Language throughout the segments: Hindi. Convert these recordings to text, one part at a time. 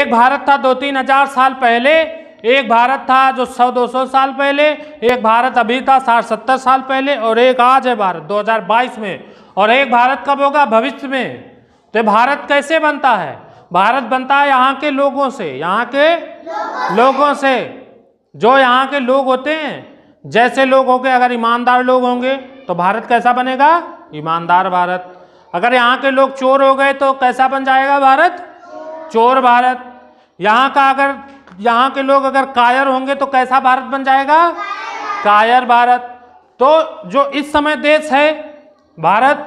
एक भारत था दो तीन हजार साल पहले एक भारत था जो सौ दो सौ साल पहले एक भारत अभी था साठ सत्तर साल पहले और एक आज है भारत 2022 में और एक भारत कब होगा भविष्य में तो भारत कैसे बनता है भारत बनता है यहाँ के लोगों से यहाँ के लोगों, लोगों से जो यहाँ के लोग होते हैं जैसे लोग हो गए अगर ईमानदार लोग होंगे तो भारत कैसा बनेगा ईमानदार भारत अगर यहाँ के लोग चोर हो गए तो कैसा बन जाएगा भारत चोर भारत यहाँ का अगर यहाँ के लोग अगर कायर होंगे तो कैसा भारत बन जाएगा कायर भारत तो जो इस समय देश है भारत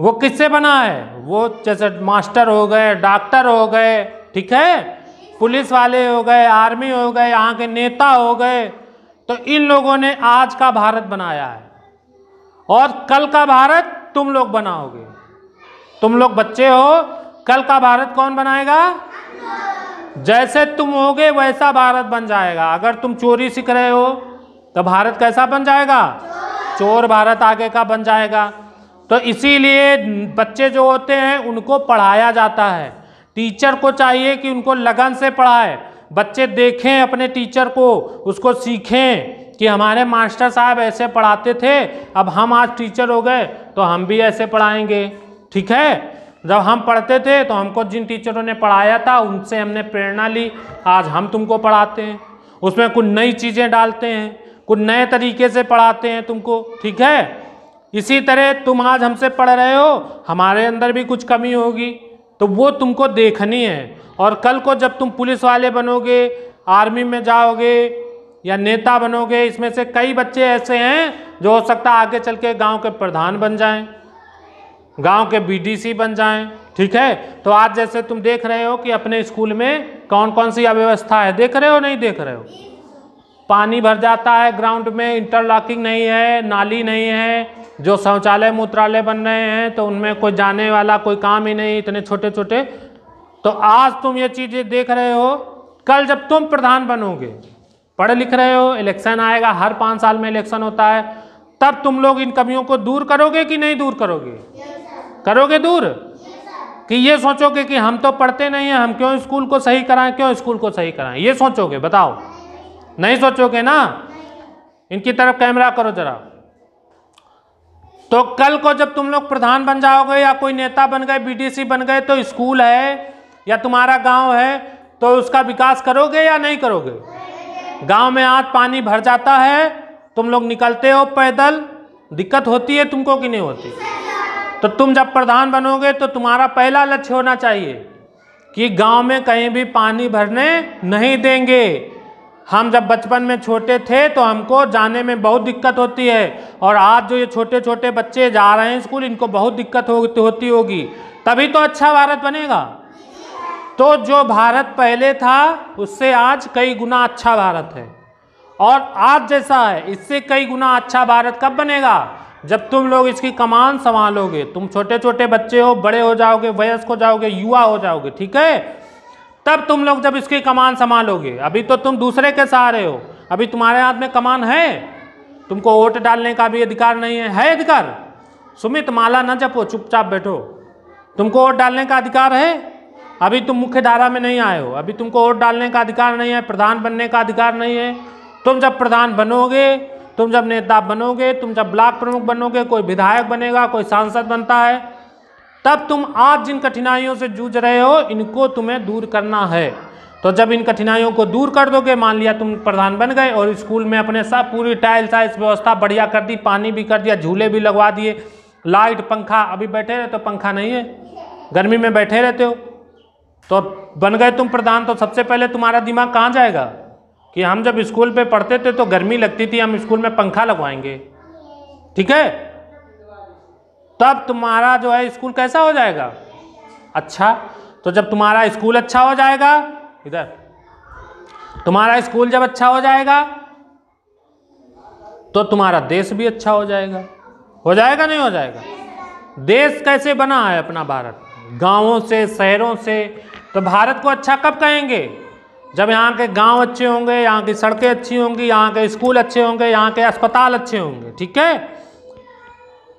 वो किससे बना है वो जैसे मास्टर हो गए डॉक्टर हो गए ठीक है पुलिस वाले हो गए आर्मी हो गए यहाँ के नेता हो गए तो इन लोगों ने आज का भारत बनाया है और कल का भारत तुम लोग बनाओगे तुम लोग बच्चे हो कल का भारत कौन बनाएगा जैसे तुम होगे वैसा भारत बन जाएगा अगर तुम चोरी सीख रहे हो तो भारत कैसा बन जाएगा चोर भारत आगे का बन जाएगा तो इसीलिए बच्चे जो होते हैं उनको पढ़ाया जाता है टीचर को चाहिए कि उनको लगन से पढ़ाए बच्चे देखें अपने टीचर को उसको सीखें कि हमारे मास्टर साहब ऐसे पढ़ाते थे अब हम आज टीचर हो गए तो हम भी ऐसे पढ़ाएंगे ठीक है जब हम पढ़ते थे तो हमको जिन टीचरों ने पढ़ाया था उनसे हमने प्रेरणा ली आज हम तुमको पढ़ाते हैं उसमें कुछ नई चीज़ें डालते हैं कुछ नए तरीके से पढ़ाते हैं तुमको ठीक है इसी तरह तुम आज हमसे पढ़ रहे हो हमारे अंदर भी कुछ कमी होगी तो वो तुमको देखनी है और कल को जब तुम पुलिस वाले बनोगे आर्मी में जाओगे या नेता बनोगे इसमें से कई बच्चे ऐसे हैं जो हो सकता है आगे चल के गाँव के प्रधान बन जाएं गांव के बीडीसी बन जाएं ठीक है तो आज जैसे तुम देख रहे हो कि अपने स्कूल में कौन कौन सी अव्यवस्था है देख रहे हो नहीं देख रहे हो पानी भर जाता है ग्राउंड में इंटरलॉकिंग नहीं है नाली नहीं है जो शौचालय मूत्रालय बन रहे हैं तो उनमें कोई जाने वाला कोई काम ही नहीं इतने छोटे छोटे तो आज तुम ये चीज़ें देख रहे हो कल जब तुम प्रधान बनोगे पढ़े लिख रहे हो इलेक्शन आएगा हर पाँच साल में इलेक्शन होता है तब तुम लोग इन कमियों को दूर करोगे कि नहीं दूर करोगे करोगे दूर कि ये सोचोगे कि हम तो पढ़ते नहीं हैं हम क्यों स्कूल को सही कराएं क्यों स्कूल को सही कराएं ये सोचोगे बताओ नहीं सोचोगे ना इनकी तरफ कैमरा करो जरा तो कल को जब तुम लोग प्रधान बन जाओगे या कोई नेता बन गए बीडीसी बन गए तो स्कूल है या तुम्हारा गांव है तो उसका विकास करोगे या नहीं करोगे गांव में आज पानी भर जाता है तुम लोग निकलते हो पैदल दिक्कत होती है तुमको कि नहीं होती तो तुम जब प्रधान बनोगे तो तुम्हारा पहला लक्ष्य होना चाहिए कि गांव में कहीं भी पानी भरने नहीं देंगे हम जब बचपन में छोटे थे तो हमको जाने में बहुत दिक्कत होती है और आज जो ये छोटे छोटे बच्चे जा रहे हैं स्कूल इनको बहुत दिक्कत हो, होती होगी तभी तो अच्छा भारत बनेगा तो जो भारत पहले था उससे आज कई गुना अच्छा भारत है और आज जैसा है इससे कई गुना अच्छा भारत कब बनेगा जब तुम लोग इसकी कमान संभालोगे तुम छोटे छोटे बच्चे हो बड़े हो जाओगे वयस्क हो जाओगे युवा हो जाओगे ठीक है तब तुम लोग जब इसकी कमान संभालोगे अभी तो तुम दूसरे के सहारे हो अभी तुम्हारे हाथ में कमान है तुमको वोट डालने का भी अधिकार नहीं है है अधिकार सुमित माला न जपो चुपचाप बैठो तुमको वोट डालने का अधिकार है अभी तुम मुख्य धारा में नहीं आए हो अभी तुमको वोट डालने का अधिकार नहीं है प्रधान बनने का अधिकार नहीं है तुम जब प्रधान बनोगे तुम जब नेता बनोगे तुम जब ब्लॉक प्रमुख बनोगे कोई विधायक बनेगा कोई सांसद बनता है तब तुम आज जिन कठिनाइयों से जूझ रहे हो इनको तुम्हें दूर करना है तो जब इन कठिनाइयों को दूर कर दोगे मान लिया तुम प्रधान बन गए और स्कूल में अपने सब पूरी टाइल साइज व्यवस्था बढ़िया कर दी पानी भी कर दिया झूले भी लगवा दिए लाइट पंखा अभी बैठे रहते हो पंखा नहीं है गर्मी में बैठे रहते हो तो बन गए तुम प्रधान तो सबसे पहले तुम्हारा दिमाग कहाँ जाएगा कि हम जब स्कूल पे पढ़ते थे तो गर्मी लगती थी हम स्कूल में पंखा लगवाएंगे ठीक है तब तुम्हारा जो है स्कूल कैसा हो जाएगा अच्छा तो जब तुम्हारा स्कूल अच्छा हो जाएगा इधर तुम्हारा स्कूल जब अच्छा हो जाएगा तो तुम्हारा देश भी अच्छा हो जाएगा हो जाएगा नहीं हो जाएगा देश कैसे बना है अपना भारत गांवों से शहरों से तो भारत को अच्छा कब कहेंगे जब यहाँ के गांव अच्छे होंगे यहाँ की सड़कें अच्छी होंगी यहाँ के स्कूल अच्छे होंगे यहाँ के अस्पताल अच्छे होंगे ठीक है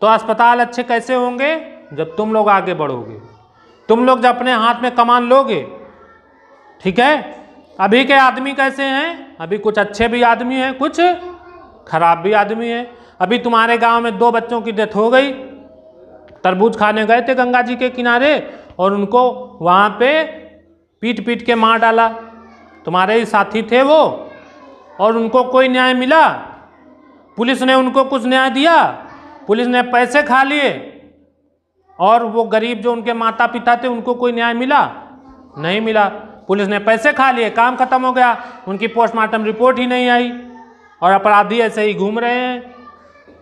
तो अस्पताल अच्छे कैसे होंगे जब तुम लोग आगे बढ़ोगे तुम लोग जब अपने हाथ में कमान लोगे ठीक है अभी के आदमी कैसे हैं अभी कुछ अच्छे भी आदमी हैं कुछ खराब भी आदमी हैं अभी तुम्हारे गाँव में दो बच्चों की डेथ हो गई तरबूज खाने गए थे गंगा जी के किनारे और उनको वहाँ पर पीट पीट के मार डाला तुम्हारे ही साथी थे वो और उनको कोई न्याय मिला पुलिस ने उनको कुछ न्याय दिया पुलिस ने पैसे खा लिए और वो गरीब जो उनके माता पिता थे उनको कोई न्याय मिला नहीं मिला पुलिस ने पैसे खा लिए काम खत्म हो गया उनकी पोस्टमार्टम रिपोर्ट ही नहीं आई और अपराधी ऐसे ही घूम रहे हैं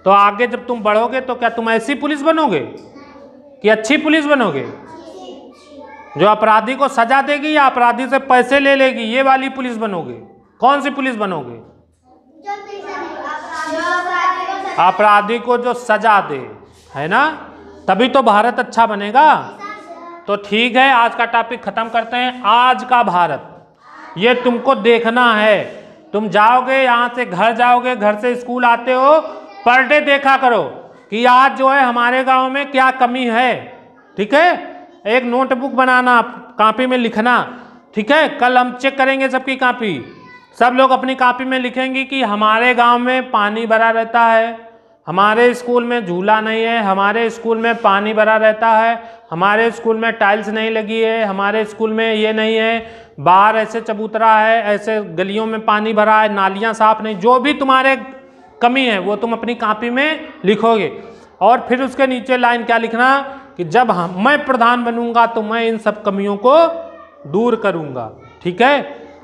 तो आगे जब तुम बढ़ोगे तो क्या तुम ऐसी पुलिस बनोगे कि अच्छी पुलिस बनोगे जो अपराधी को सजा देगी या अपराधी से पैसे ले लेगी ये वाली पुलिस बनोगे कौन सी पुलिस बनोगे अपराधी को जो सजा दे है ना तभी तो भारत अच्छा बनेगा तो ठीक है आज का टॉपिक खत्म करते हैं आज का भारत ये तुमको देखना है तुम जाओगे यहाँ से घर जाओगे घर से स्कूल आते हो पर डे देखा करो कि आज जो है हमारे गांव में क्या कमी है ठीक है एक नोटबुक बनाना कापी में लिखना ठीक है कल हम चेक करेंगे सबकी कापी सब लोग अपनी कापी में लिखेंगे कि हमारे गांव में पानी भरा रहता है हमारे स्कूल में झूला नहीं है हमारे स्कूल में पानी भरा रहता है हमारे स्कूल में टाइल्स नहीं लगी है हमारे स्कूल में ये नहीं है बाहर ऐसे चबूतरा है ऐसे गलियों में पानी भरा है नालियाँ साफ नहीं जो भी तुम्हारे कमी है वो तुम अपनी कापी में लिखोगे और फिर उसके नीचे लाइन क्या लिखना कि जब हम मैं प्रधान बनूंगा तो मैं इन सब कमियों को दूर करूंगा ठीक है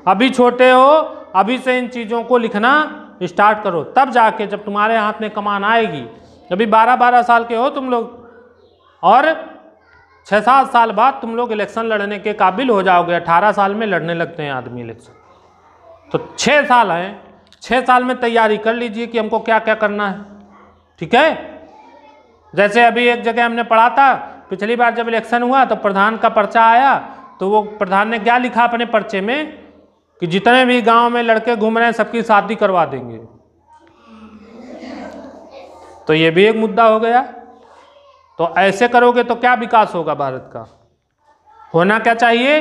अभी छोटे हो अभी से इन चीज़ों को लिखना स्टार्ट करो तब जाके जब तुम्हारे हाथ में कमान आएगी अभी बारह बारह साल के हो तुम लोग और छः सात साल बाद तुम लोग इलेक्शन लड़ने के काबिल हो जाओगे अठारह साल में लड़ने लगते हैं आदमी इलेक्शन तो छः साल हैं छः साल में तैयारी कर लीजिए कि हमको क्या क्या करना है ठीक है जैसे अभी एक जगह हमने पढ़ा था पिछली बार जब इलेक्शन हुआ तो प्रधान का पर्चा आया तो वो प्रधान ने क्या लिखा अपने पर्चे में कि जितने भी गांव में लड़के घूम रहे हैं सबकी शादी करवा देंगे तो ये भी एक मुद्दा हो गया तो ऐसे करोगे तो क्या विकास होगा भारत का होना क्या चाहिए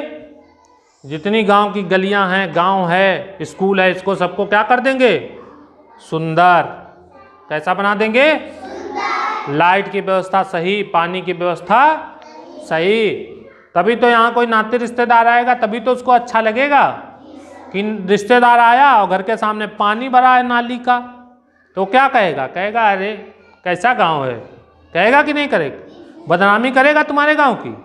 जितनी गांव की गलियां हैं गांव है स्कूल है इसको सबको क्या कर देंगे सुंदर कैसा बना देंगे लाइट की व्यवस्था सही पानी की व्यवस्था सही तभी तो यहाँ कोई नाते रिश्तेदार आएगा तभी तो उसको अच्छा लगेगा कि रिश्तेदार आया और घर के सामने पानी भरा है नाली का तो क्या कहेगा कहेगा अरे कैसा गांव है कहेगा कि नहीं करेगा बदनामी करेगा तुम्हारे गांव की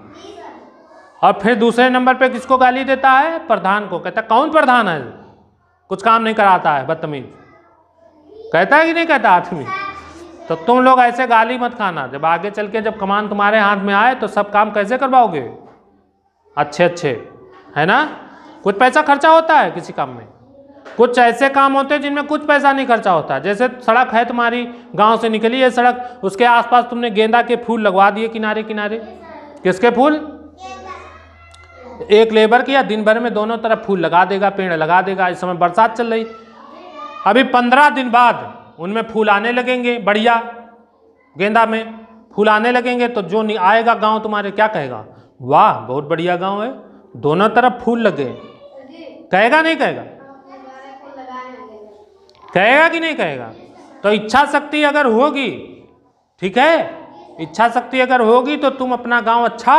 और फिर दूसरे नंबर पे किसको गाली देता है प्रधान को कहता कौन प्रधान है कुछ काम नहीं कराता है बदतमीज कहता है कि नहीं कहता आदमी तो तुम लोग ऐसे गाली मत खाना जब आगे चल के जब कमान तुम्हारे हाथ में आए तो सब काम कैसे करवाओगे अच्छे अच्छे है ना कुछ पैसा खर्चा होता है किसी काम में कुछ ऐसे काम होते हैं जिनमें कुछ पैसा नहीं खर्चा होता जैसे सड़क है तुम्हारी गांव से निकली है सड़क उसके आसपास तुमने गेंदा के फूल लगवा दिए किनारे किनारे किसके फूल एक लेबर किया दिन भर में दोनों तरफ फूल लगा देगा पेड़ लगा देगा इस समय बरसात चल रही अभी पंद्रह दिन बाद उनमें फूल आने लगेंगे बढ़िया गेंदा में फूल आने लगेंगे तो जो आएगा गांव तुम्हारे क्या कहेगा वाह बहुत बढ़िया गांव है दोनों तरफ फूल लगे कहेगा नहीं कहेगा कहेगा कि नहीं कहेगा तो इच्छा शक्ति अगर होगी ठीक है इच्छा शक्ति अगर होगी तो तुम अपना गांव अच्छा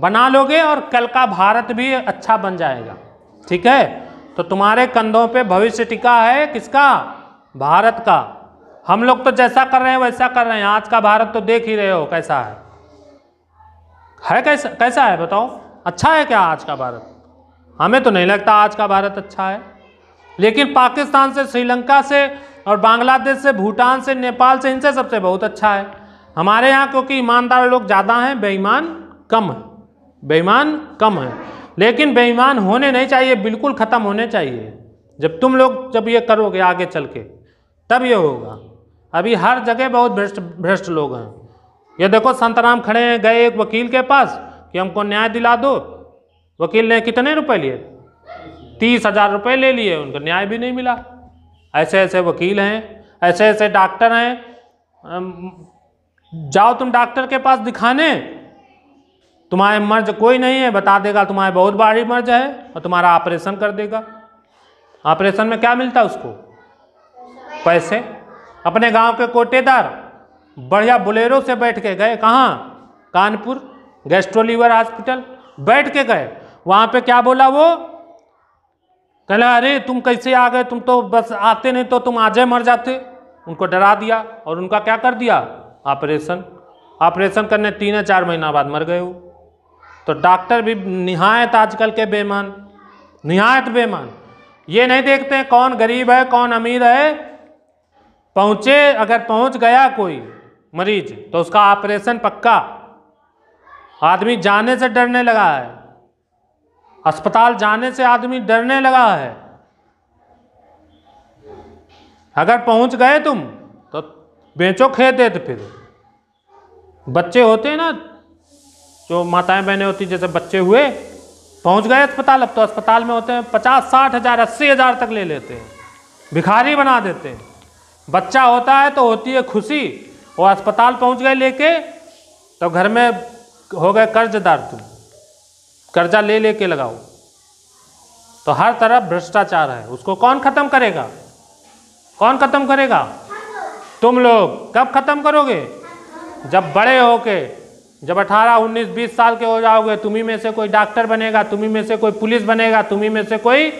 बना लोगे और कल का भारत भी अच्छा बन जाएगा ठीक है तो तुम्हारे कंधों पे भविष्य टिका है किसका भारत का हम लोग तो जैसा कर रहे हैं वैसा कर रहे हैं आज का भारत तो देख ही रहे हो कैसा है है कैसा कैसा है बताओ अच्छा है क्या आज का भारत हमें तो नहीं लगता आज का भारत अच्छा है लेकिन पाकिस्तान से श्रीलंका से और बांग्लादेश से भूटान से नेपाल से इनसे सबसे बहुत अच्छा है हमारे यहाँ क्योंकि ईमानदार लोग ज़्यादा हैं बेईमान कम है बेईमान कम है लेकिन बेईमान होने नहीं चाहिए बिल्कुल ख़त्म होने चाहिए जब तुम लोग जब ये करोगे आगे चल के तब ये होगा अभी हर जगह बहुत भ्रष्ट भ्रष्ट लोग हैं ये देखो संतराम खड़े हैं गए एक वकील के पास कि हमको न्याय दिला दो वकील ने कितने रुपए लिए तीस हजार रुपये ले लिए उनको न्याय भी नहीं मिला ऐसे ऐसे वकील हैं ऐसे ऐसे डॉक्टर हैं जाओ तुम डॉक्टर के पास दिखाने तुम्हारे मर्ज कोई नहीं है बता देगा तुम्हारे बहुत भारी मर्ज है और तुम्हारा ऑपरेशन कर देगा ऑपरेशन में क्या मिलता है उसको पैसे अपने गांव के कोटेदार बढ़िया बुलेरो से बैठ के गए कहाँ कानपुर गेस्ट्रोलीवर हॉस्पिटल बैठ के गए वहाँ पे क्या बोला वो कहला अरे तुम कैसे आ गए तुम तो बस आते नहीं तो तुम आजे मर जाते उनको डरा दिया और उनका क्या कर दिया ऑपरेशन ऑपरेशन करने तीन या चार महीना बाद मर गए वो तो डॉक्टर भी निहायत आजकल के बेमान निहायत बेमान ये नहीं देखते कौन गरीब है कौन अमीर है पहुंचे अगर पहुंच गया कोई मरीज तो उसका ऑपरेशन पक्का आदमी जाने से डरने लगा है अस्पताल जाने से आदमी डरने लगा है अगर पहुंच गए तुम तो बेचो खेत देते तो फिर बच्चे होते हैं ना जो माताएं बहनें होती जैसे बच्चे हुए पहुंच गए अस्पताल अब तो अस्पताल में होते हैं पचास साठ हज़ार अस्सी हज़ार तक ले लेते हैं भिखारी बना देते हैं बच्चा होता है तो होती है खुशी वो अस्पताल पहुंच गए लेके तो घर में हो गए कर्जदार तुम कर्जा ले लेके लगाओ तो हर तरफ भ्रष्टाचार है उसको कौन ख़त्म करेगा कौन ख़त्म करेगा तुम लोग कब ख़त्म करोगे जब बड़े होके जब 18, 19, 20 साल के हो जाओगे तुम्ही में से कोई डॉक्टर बनेगा तुम्ही में से कोई पुलिस बनेगा तुम्ही में से कोई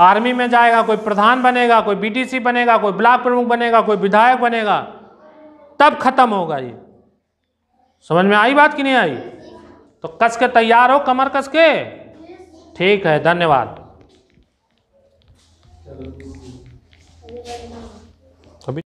आर्मी में जाएगा कोई प्रधान बनेगा कोई बीटीसी बनेगा कोई ब्लॉक प्रमुख बनेगा कोई विधायक बनेगा तब खत्म होगा ये समझ में आई बात कि नहीं आई तो कस के तैयार हो कमर कस के ठीक है धन्यवाद